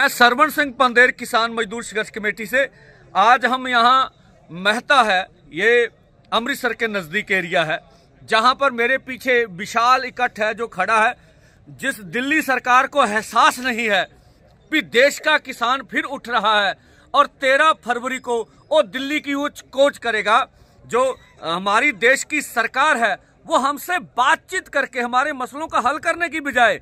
मैं सरवण सिंह पंदेर किसान मजदूर संघर्ष कमेटी से आज हम यहाँ महता है ये अमृतसर के नज़दीक एरिया है जहाँ पर मेरे पीछे विशाल इकट्ठ है जो खड़ा है जिस दिल्ली सरकार को एहसास नहीं है कि देश का किसान फिर उठ रहा है और तेरह फरवरी को वो दिल्ली की उच्च कोच करेगा जो हमारी देश की सरकार है वो हमसे बातचीत करके हमारे मसलों का हल करने की बजाय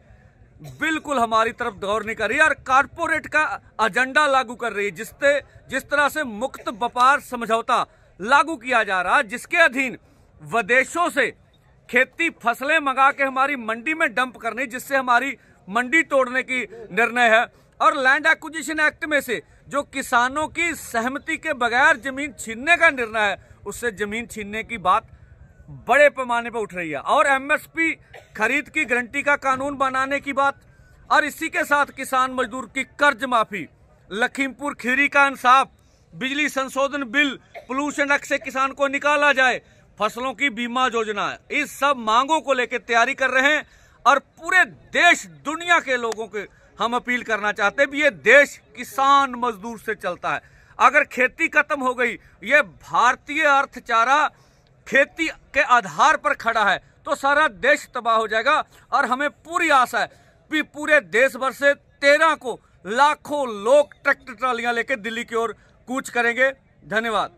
बिल्कुल हमारी तरफ गौर नहीं कर रही है और कारपोरेट का एजेंडा लागू कर रही है जिससे जिस तरह से मुक्त व्यापार समझौता लागू किया जा रहा है जिसके अधीन विदेशों से खेती फसलें मंगा के हमारी मंडी में डंप करनी जिससे हमारी मंडी तोड़ने की निर्णय है और लैंड एक्विजिशन एक्ट में से जो किसानों की सहमति के बगैर जमीन छीनने का निर्णय है उससे जमीन छीनने की बात बड़े पैमाने पर उठ रही है और एमएसपी खरीद की गारंटी का कानून बनाने की बात और इसी के साथ किसान मजदूर की कर्ज माफी लखीमपुर खीरी का इंसाफ बिजली संशोधन बिल पोल्यूशन एक्ट से किसान को निकाला जाए फसलों की बीमा योजना इस सब मांगों को लेकर तैयारी कर रहे हैं और पूरे देश दुनिया के लोगों के हम अपील करना चाहते हैं ये देश किसान मजदूर से चलता है अगर खेती खत्म हो गई ये भारतीय अर्थचारा खेती के आधार पर खड़ा है तो सारा देश तबाह हो जाएगा और हमें पूरी आशा है कि पूरे देश भर से तेरह को लाखों लोग ट्रैक्टर ट्रालियां लेकर दिल्ली की ओर कूच करेंगे धन्यवाद